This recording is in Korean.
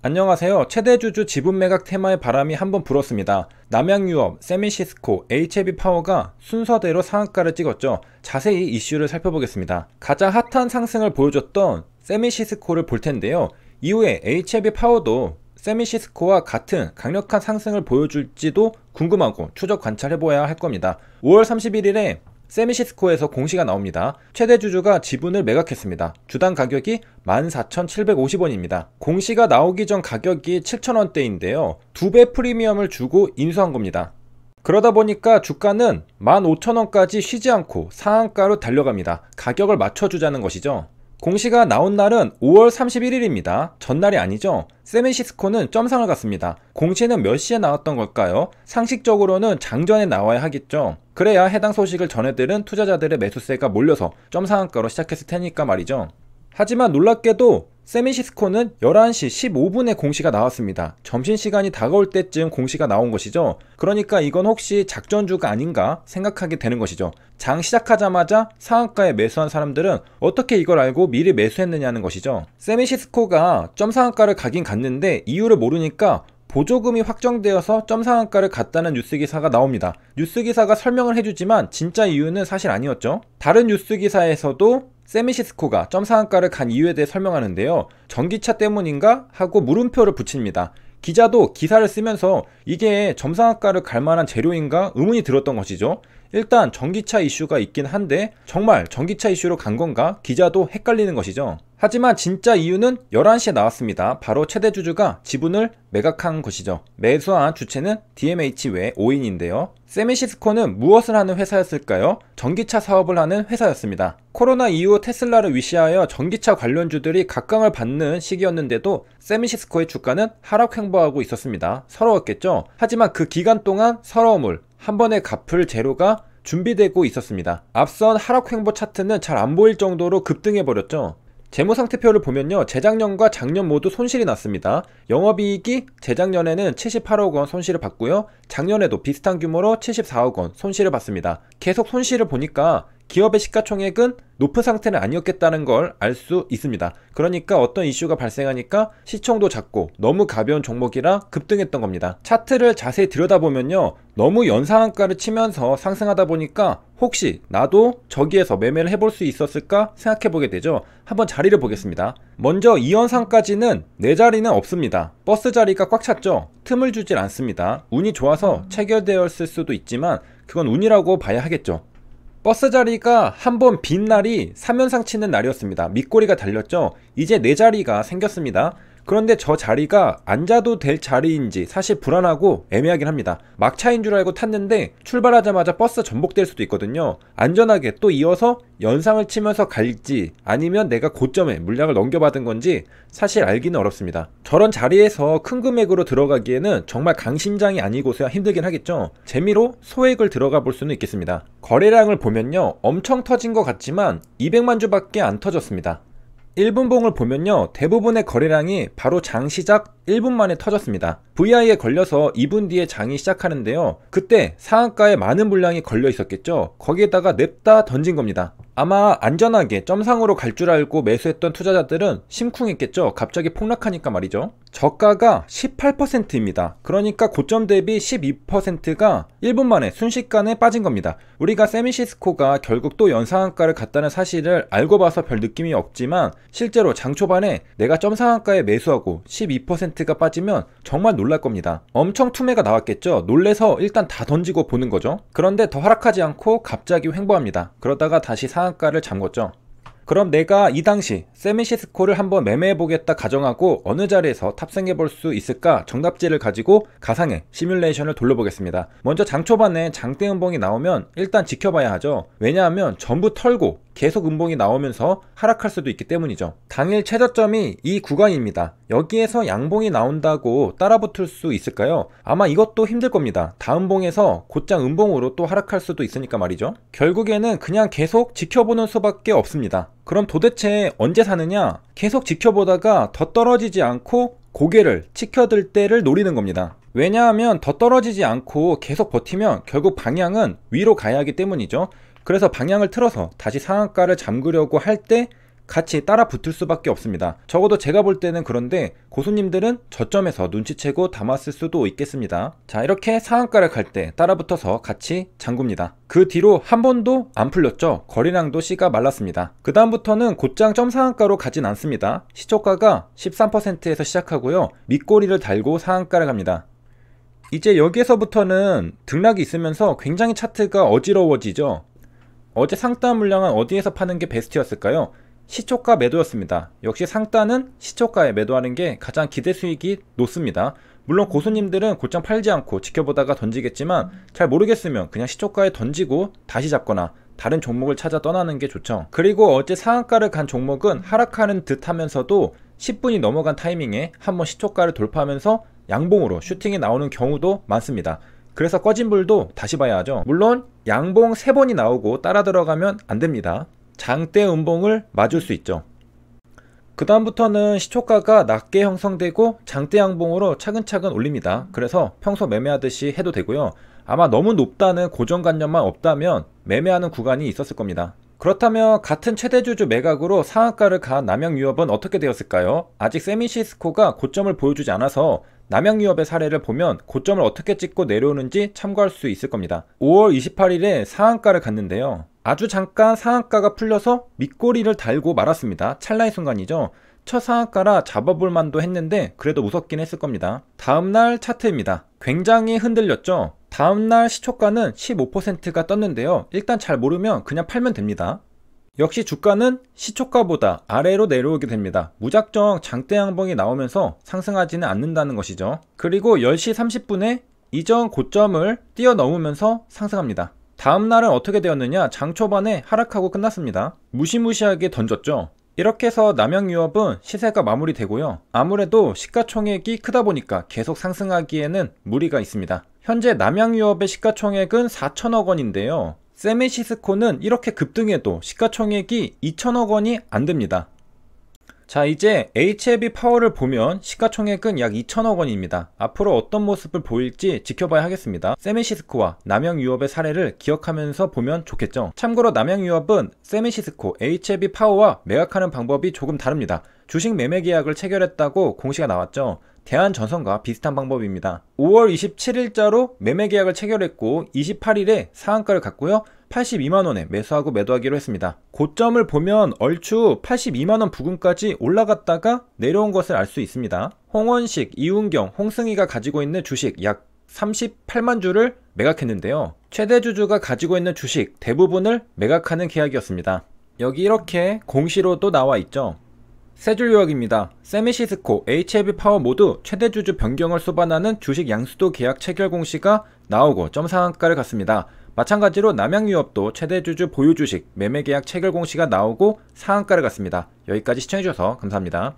안녕하세요. 최대주주 지분 매각 테마의 바람이 한번 불었습니다. 남양유업, 세미시스코, HB 파워가 순서대로 상한가를 찍었죠. 자세히 이슈를 살펴보겠습니다. 가장 핫한 상승을 보여줬던 세미시스코를 볼 텐데요. 이후에 HB 파워도 세미시스코와 같은 강력한 상승을 보여줄지도 궁금하고 추적 관찰해보아야 할 겁니다. 5월 31일에 세미시스코에서 공시가 나옵니다. 최대 주주가 지분을 매각했습니다. 주당 가격이 14,750원입니다. 공시가 나오기 전 가격이 7,000원대인데요. 두 배 프리미엄을 주고 인수한 겁니다. 그러다 보니까 주가는 15,000원까지 쉬지 않고 상한가로 달려갑니다. 가격을 맞춰주자는 것이죠. 공시가 나온 날은 5월 31일입니다. 전날이 아니죠? 세미시스코는 점상을 갔습니다. 공시는 몇 시에 나왔던 걸까요? 상식적으로는 장전에 나와야 하겠죠. 그래야 해당 소식을 전해들은 투자자들의 매수세가 몰려서 점상한가로 시작했을 테니까 말이죠. 하지만 놀랍게도 세미시스코는 11시 15분에 공시가 나왔습니다. 점심시간이 다가올 때쯤 공시가 나온 것이죠. 그러니까 이건 혹시 작전주가 아닌가 생각하게 되는 것이죠. 장 시작하자마자 상한가에 매수한 사람들은 어떻게 이걸 알고 미리 매수했느냐는 것이죠. 세미시스코가 점상한가를 가긴 갔는데 이유를 모르니까 보조금이 확정되어서 점상한가를 갔다는 뉴스기사가 나옵니다. 뉴스기사가 설명을 해주지만 진짜 이유는 사실 아니었죠. 다른 뉴스기사에서도 세미시스코가 점 상한가를 간 이유에 대해 설명하는데요. 전기차 때문인가 하고 물음표를 붙입니다. 기자도 기사를 쓰면서 이게 점상학가를갈 만한 재료인가 의문이 들었던 것이죠. 일단 전기차 이슈가 있긴 한데 정말 전기차 이슈로 간 건가 기자도 헷갈리는 것이죠. 하지만 진짜 이유는 11시에 나왔습니다. 바로 최대 주주가 지분을 매각한 것이죠. 매수한 주체는 DMH 외 5인인데요. 세미시스코는 무엇을 하는 회사였을까요? 전기차 사업을 하는 회사였습니다. 코로나 이후 테슬라를 위시하여 전기차 관련주들이 각광을 받는 시기였는데도 세미시스코의 주가는 하락 행보하고 있었습니다. 서러웠겠죠? 하지만 그 기간 동안 서러움을 한 번에 갚을 재료가 준비되고 있었습니다. 앞선 하락 횡보 차트는 잘 안 보일 정도로 급등해버렸죠. 재무상태표를 보면요 재작년과 작년 모두 손실이 났습니다 영업이익이 재작년에는 78억 원 손실을 봤고요 작년에도 비슷한 규모로 74억 원 손실을 봤습니다 계속 손실을 보니까 기업의 시가총액은 높은 상태는 아니었겠다는 걸 알 수 있습니다. 그러니까 어떤 이슈가 발생하니까 시총도 작고 너무 가벼운 종목이라 급등했던 겁니다. 차트를 자세히 들여다보면요. 너무 연상한가를 치면서 상승하다 보니까 혹시 나도 저기에서 매매를 해볼 수 있었을까 생각해보게 되죠. 한번 자리를 보겠습니다. 먼저 2연상까지는 내 자리는 없습니다. 버스 자리가 꽉 찼죠. 틈을 주질 않습니다. 운이 좋아서 체결되었을 수도 있지만 그건 운이라고 봐야 하겠죠. 버스 자리가 한번빈 날이 3연상 치는 날이었습니다. 밑꼬리가 달렸죠. 이제 네 자리가 생겼습니다. 그런데 저 자리가 앉아도 될 자리인지 사실 불안하고 애매하긴 합니다. 막차인 줄 알고 탔는데 출발하자마자 버스 전복될 수도 있거든요. 안전하게 또 이어서 연상을 치면서 갈지 아니면 내가 고점에 물량을 넘겨받은 건지 사실 알기는 어렵습니다. 저런 자리에서 큰 금액으로 들어가기에는 정말 강심장이 아니고서야 힘들긴 하겠죠. 재미로 소액을 들어가 볼 수는 있겠습니다. 거래량을 보면요. 엄청 터진 것 같지만 200만 주밖에 안 터졌습니다. 1분봉을 보면요 대부분의 거래량이 바로 장 시작 1분 만에 터졌습니다 VI에 걸려서 2분 뒤에 장이 시작하는데요 그때 상한가에 많은 물량이 걸려 있었겠죠 거기에다가 냅다 던진 겁니다 아마 안전하게 점상으로 갈 줄 알고 매수했던 투자자들은 심쿵했겠죠 갑자기 폭락하니까 말이죠 저가가 18%입니다. 그러니까 고점 대비 12%가 1분 만에 순식간에 빠진 겁니다. 우리가 세미시스코가 결국 또 연상한가를 갔다는 사실을 알고 봐서 별 느낌이 없지만 실제로 장 초반에 내가 점상한가에 매수하고 12%가 빠지면 정말 놀랄 겁니다. 엄청 투매가 나왔겠죠. 놀래서 일단 다 던지고 보는 거죠. 그런데 더 하락하지 않고 갑자기 횡보합니다. 그러다가 다시 상한가를 잠궜죠. 그럼 내가 이 당시 세미시스코를 한번 매매해보겠다 가정하고 어느 자리에서 탑승해볼 수 있을까 정답지를 가지고 가상의 시뮬레이션을 돌려보겠습니다. 먼저 장 초반에 장대 음봉이 나오면 일단 지켜봐야 하죠. 왜냐하면 전부 털고 계속 음봉이 나오면서 하락할 수도 있기 때문이죠. 당일 최저점이 이 구간입니다. 여기에서 양봉이 나온다고 따라붙을 수 있을까요? 아마 이것도 힘들 겁니다. 다음 봉에서 곧장 음봉으로 또 하락할 수도 있으니까 말이죠. 결국에는 그냥 계속 지켜보는 수밖에 없습니다. 그럼 도대체 언제 사느냐? 계속 지켜보다가 더 떨어지지 않고 고개를 치켜들 때를 노리는 겁니다. 왜냐하면 더 떨어지지 않고 계속 버티면 결국 방향은 위로 가야 하기 때문이죠. 그래서 방향을 틀어서 다시 상한가를 잠그려고 할 때 같이 따라 붙을 수밖에 없습니다. 적어도 제가 볼 때는 그런데 고수님들은 저점에서 눈치채고 담았을 수도 있겠습니다. 자 이렇게 상한가를 갈 때 따라 붙어서 같이 잠굽니다. 그 뒤로 한 번도 안 풀렸죠. 거리량도 씨가 말랐습니다. 그 다음부터는 곧장 점 상한가로 가진 않습니다. 시초가가 13%에서 시작하고요. 밑꼬리를 달고 상한가를 갑니다. 이제 여기에서부터는 등락이 있으면서 굉장히 차트가 어지러워지죠. 어제 상단 물량은 어디에서 파는 게 베스트였을까요? 시초가 매도였습니다. 역시 상단은 시초가에 매도하는 게 가장 기대 수익이 높습니다. 물론 고수님들은 곧장 팔지 않고 지켜보다가 던지겠지만 잘 모르겠으면 그냥 시초가에 던지고 다시 잡거나 다른 종목을 찾아 떠나는 게 좋죠. 그리고 어제 상한가를 간 종목은 하락하는 듯 하면서도 10분이 넘어간 타이밍에 한번 시초가를 돌파하면서 양봉으로 슈팅이 나오는 경우도 많습니다. 그래서 꺼진 불도 다시 봐야 하죠. 물론 양봉 3번이 나오고 따라 들어가면 안 됩니다. 장대 음봉을 맞을 수 있죠. 그 다음부터는 시초가가 낮게 형성되고 장대 양봉으로 차근차근 올립니다. 그래서 평소 매매하듯이 해도 되고요. 아마 너무 높다는 고정관념만 없다면 매매하는 구간이 있었을 겁니다. 그렇다면 같은 최대주주 매각으로 상한가를 가한 남양유업은 어떻게 되었을까요? 아직 세미시스코가 고점을 보여주지 않아서 남양유업의 사례를 보면 고점을 어떻게 찍고 내려오는지 참고할 수 있을 겁니다. 5월 28일에 상한가를 갔는데요. 아주 잠깐 상한가가 풀려서 밑꼬리를 달고 말았습니다. 찰나의 순간이죠. 첫 상한가라 잡아볼 만도 했는데 그래도 무섭긴 했을 겁니다. 다음날 차트입니다. 굉장히 흔들렸죠. 다음날 시초가는 15%가 떴는데요. 일단 잘 모르면 그냥 팔면 됩니다. 역시 주가는 시초가보다 아래로 내려오게 됩니다. 무작정 장대 양봉이 나오면서 상승하지는 않는다는 것이죠. 그리고 10시 30분에 이전 고점을 뛰어넘으면서 상승합니다. 다음날은 어떻게 되었느냐 장 초반에 하락하고 끝났습니다. 무시무시하게 던졌죠. 이렇게 해서 남양유업은 시세가 마무리되고요. 아무래도 시가총액이 크다 보니까 계속 상승하기에는 무리가 있습니다. 현재 남양유업의 시가총액은 4천억 원인데요. 세메시스코는 이렇게 급등해도 시가총액이 2천억 원이 안 됩니다. 자 이제 HLB e 파워를 보면 시가총액은 약 2천억 원입니다. 앞으로 어떤 모습을 보일지 지켜봐야 하겠습니다. 세메시스코와 남양유업의 사례를 기억하면서 보면 좋겠죠. 참고로 남양유업은 세메시스코, HLB e 파워와 매각하는 방법이 조금 다릅니다. 주식 매매 계약을 체결했다고 공시가 나왔죠. 대한전선과 비슷한 방법입니다. 5월 27일자로 매매 계약을 체결했고 28일에 상한가를 갔고요. 82만원에 매수하고 매도하기로 했습니다. 고점을 보면 얼추 82만원 부근까지 올라갔다가 내려온 것을 알 수 있습니다. 홍원식, 이운경, 홍승희가 가지고 있는 주식 약 38만 주를 매각했는데요. 최대 주주가 가지고 있는 주식 대부분을 매각하는 계약이었습니다. 여기 이렇게 공시로 또 나와 있죠. 세줄 요약입니다. 세미시스코, HLB 파워 모두 최대 주주 변경을 소반하는 주식 양수도 계약 체결 공시가 나오고 점 상한가를 갔습니다. 마찬가지로 남양유업도 최대 주주 보유 주식 매매 계약 체결 공시가 나오고 상한가를 갔습니다. 여기까지 시청해주셔서 감사합니다.